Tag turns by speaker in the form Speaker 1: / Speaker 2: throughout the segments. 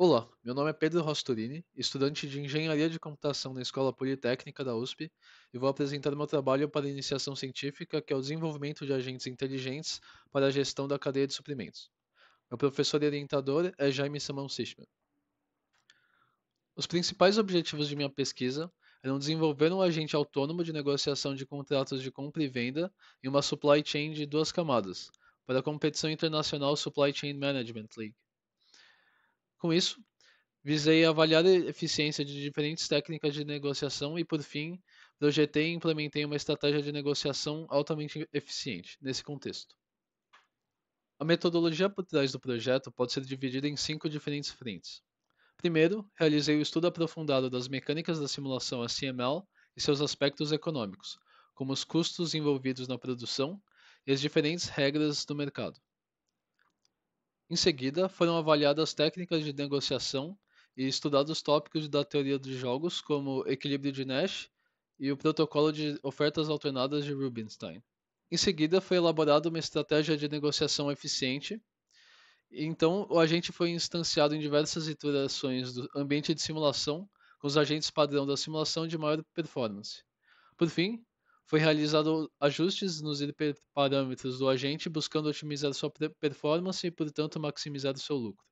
Speaker 1: Olá, meu nome é Pedro Rosturini, estudante de Engenharia de Computação na Escola Politécnica da USP, e vou apresentar meu trabalho para a iniciação científica, que é o desenvolvimento de agentes inteligentes para a gestão da cadeia de suprimentos. Meu professor e orientador é Jaime Simão Sichman. Os principais objetivos de minha pesquisa eram desenvolver um agente autônomo de negociação de contratos de compra e venda em uma supply chain de duas camadas, para a competição internacional Supply Chain Management League. Com isso, visei avaliar a eficiência de diferentes técnicas de negociação e, por fim, projetei e implementei uma estratégia de negociação altamente eficiente nesse contexto. A metodologia por trás do projeto pode ser dividida em cinco diferentes frentes. Primeiro, realizei o estudo aprofundado das mecânicas da simulação SML e seus aspectos econômicos, como os custos envolvidos na produção e as diferentes regras do mercado. Em seguida, foram avaliadas técnicas de negociação e estudados tópicos da teoria dos jogos, como equilíbrio de Nash e o protocolo de ofertas alternadas de Rubinstein. Em seguida, foi elaborada uma estratégia de negociação eficiente. Então, o agente foi instanciado em diversas iterações do ambiente de simulação, com os agentes padrão da simulação de maior performance. Por fim, foi realizado ajustes nos parâmetros do agente, buscando otimizar sua performance e, portanto, maximizar seu lucro.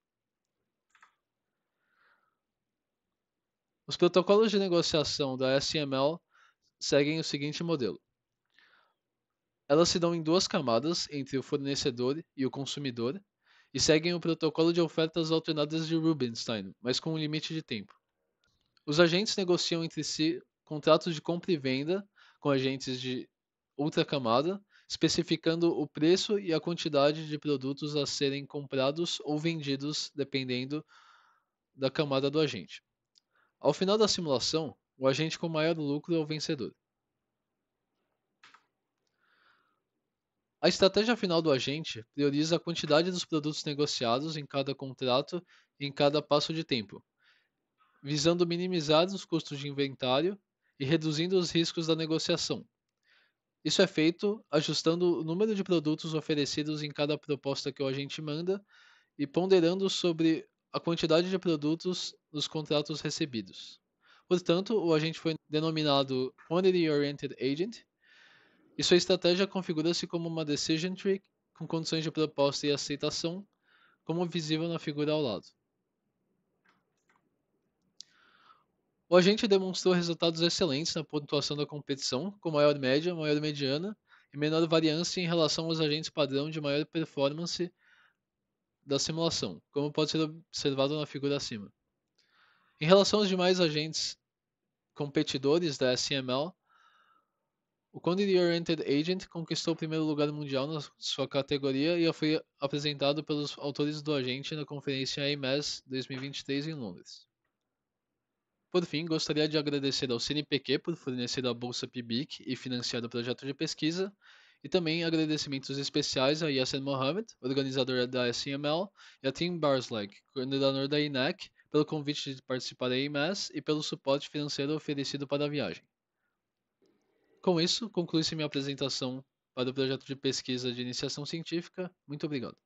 Speaker 1: Os protocolos de negociação da SML seguem o seguinte modelo. Elas se dão em duas camadas entre o fornecedor e o consumidor e seguem o protocolo de ofertas alternadas de Rubinstein, mas com um limite de tempo. Os agentes negociam entre si contratos de compra e venda com agentes de outra camada, especificando o preço e a quantidade de produtos a serem comprados ou vendidos, dependendo da camada do agente. Ao final da simulação, o agente com maior lucro é o vencedor. A estratégia final do agente prioriza a quantidade dos produtos negociados em cada contrato em cada passo de tempo, visando minimizar os custos de inventário e reduzindo os riscos da negociação. Isso é feito ajustando o número de produtos oferecidos em cada proposta que o agente manda e ponderando sobre a quantidade de produtos nos contratos recebidos. Portanto, o agente foi denominado Quantity Oriented Agent e sua estratégia configura-se como uma decision tree com condições de proposta e aceitação, como visível na figura ao lado. O agente demonstrou resultados excelentes na pontuação da competição, com maior média, maior mediana e menor variância em relação aos agentes padrão de maior performance da simulação, como pode ser observado na figura acima. Em relação aos demais agentes competidores da SML, o Quantity Oriented Agent conquistou o primeiro lugar mundial na sua categoria e foi apresentado pelos autores do agente na conferência AMES 2023 em Londres. Por fim, gostaria de agradecer ao CNPq por fornecer a Bolsa PIBIC e financiar o projeto de pesquisa, e também agradecimentos especiais a Yassin Mohamed, organizadora da SML, e a Tim Barsleg, coordenador da INEC, pelo convite de participar da IMS e pelo suporte financeiro oferecido para a viagem. Com isso, conclui-se minha apresentação para o projeto de pesquisa de iniciação científica. Muito obrigado.